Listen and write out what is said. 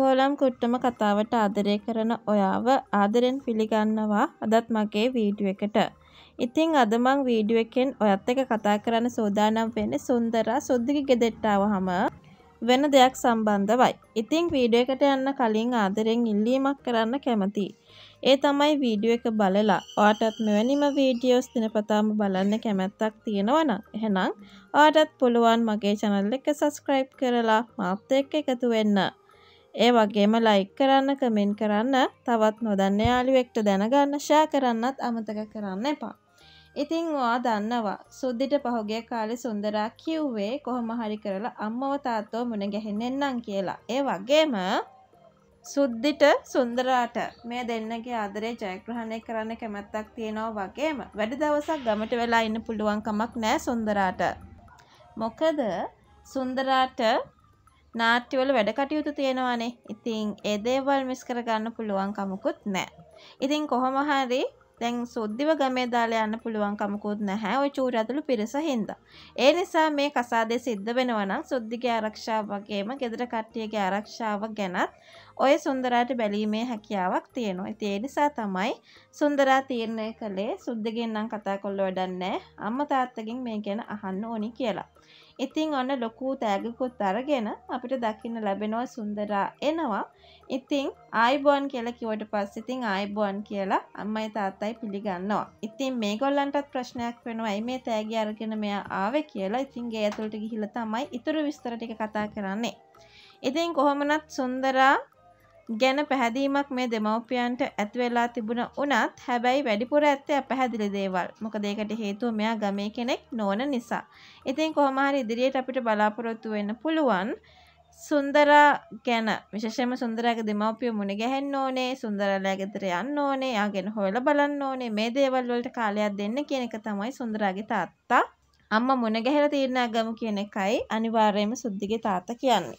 කෝලම් කුට්ටම කතාවට ආදරය කරන ඔයාව ආදරෙන් පිළිගන්නවා අදත් මගේ වීඩියෝ එකට. ඉතින් අද මං වීඩියෝ එකෙන් ඔයත් එක්ක කතා කරන්න සූදානම් වෙන්නේ සුන්දරා සුද්ධිගේ ගෙදෙට්ට ආවහම වෙන දෙයක් සම්බන්ධවයි. ඉතින් වීඩියෝ එකට යන්න කලින් ආදරෙන් ඉල්ලීමක් කරන්න කැමතියි. ඒ තමයි වීඩියෝ එක බලලා ඔයාටත් මෙවැනිම වීඩියෝස් දිනපතාම බලන්න කැමැත්තක් තියෙනවා නම් එහෙනම් ඔයාටත් පුළුවන් මගේ channel එක subscribe කරලා මාත් එක්ක එකතු වෙන්න. ඒ වගේම ලයික් කරන්න කමෙන්ට් කරන්න තවත් නොදන්න යාළුවෙක්ට දැනගන්න ෂා කරන්නත් අමතක කරන්න එපා. ඉතිං වා දන්නවා සුද්දිට පහුගේ කාලෙ සුන්දරා කිව්වේ කොහොම හරි කරලා අම්මව තාත්තෝ මුණ ගැහෙනෙන්න්නම් කියලා. ඒ වගේම සුද්දිට සුන්දරාට මේ දෙන්නගේ ආදරේ ජයග්‍රහණය කරන්න කැමැත්තක් තියෙනවා වගේම වැඩි දවසක් ගමට වෙලා ඉන්න පුළුවන්කමක් නෑ සුන්දරාට. මොකද සුන්දරාට නාට්‍යවල වැඩ කටයුතු තියෙනවානේ ඉතිං ඒ දේවල් මිස් කරගන්න පුළුවන් කමකුත් නෑ ඉතිං කොහොමහරි දැන් සුද්ධිව ගමේ දාලා යන්න පුළුවන් කමකුත් නැහැ ওই චූර ඇතුළු පිරිස හින්දා. ඒ නිසා මේ කසාදේ සිද්ධ වෙනවා නම් සුද්ධිගේ ආරක්ෂාව වගේම gedara කට්ටියගේ ආරක්ෂාව ගැනත් ඔය සුන්දරාට බැලීමේ හැකියාවක් තියෙනවා. ඉතින් ඒ නිසා තමයි සුන්දරා තීරණය කළේ සුද්දගෙන් නම් කතා කරලා වැඩන්නේ අම්මා තාත්තගෙන් මේ ගැන අහන්න ඕනි කියලා. ඉතින් ඔන්න ලොකු තෑගකුත් අරගෙන අපිට දකින්න ලැබෙනවා සුන්දරා එනවා. ඉතින් ආයිබෝන් කියලා කිව්වට පස්සේ ඉතින් ආයිබෝන් කියලා අම්මයි තාත්තයි පිළිගන්නවා. ඉතින් මේගොල්ලන්ටත් ප්‍රශ්නයක් වෙනවා ඇයි මේ තෑගි අරගෙන මෙයා ආවේ කියලා. ඉතින් ගේ ඇතුළට ගිහිල්ලා තමයි ඊටු විස්තර ටික කතා කරන්නේ. ඉතින් කොහොමනත් සුන්දරා ගැන පැහැදීමක් මේ දෙමව්පියන්ට ඇති වෙලා තිබුණ උනත් හැබැයි වැඩිපුර ඇත්තේ අපැහැදිලි දේවල්. මොකද ඒකට හේතුව මෙයා ගමේ කෙනෙක් නොවන නිසා. ඉතින් කොහොම හරි ඉදිරියට අපිට බලාපොරොත්තු වෙන්න පුළුවන්. සුන්දරා ගැන විශෂම සුන්දරගේ දෙමවපිය මුණ ගැහෙන් ඕනේ සුන්දරලෑ ගෙතර යන්න ඕනේ යාගෙන හොල බලන්න ඕනේ මේ දේවල් වලට කාලයක් දෙන්න කියන එක තමයි සුන්දරාගේ තාත්තා අම්ම මුණ ගැහෙල තීරණයක් ගමු කියන එකයි අනිවාර්යයෙන්ම සුද්ධිගේ තාත්තා කියන්නේ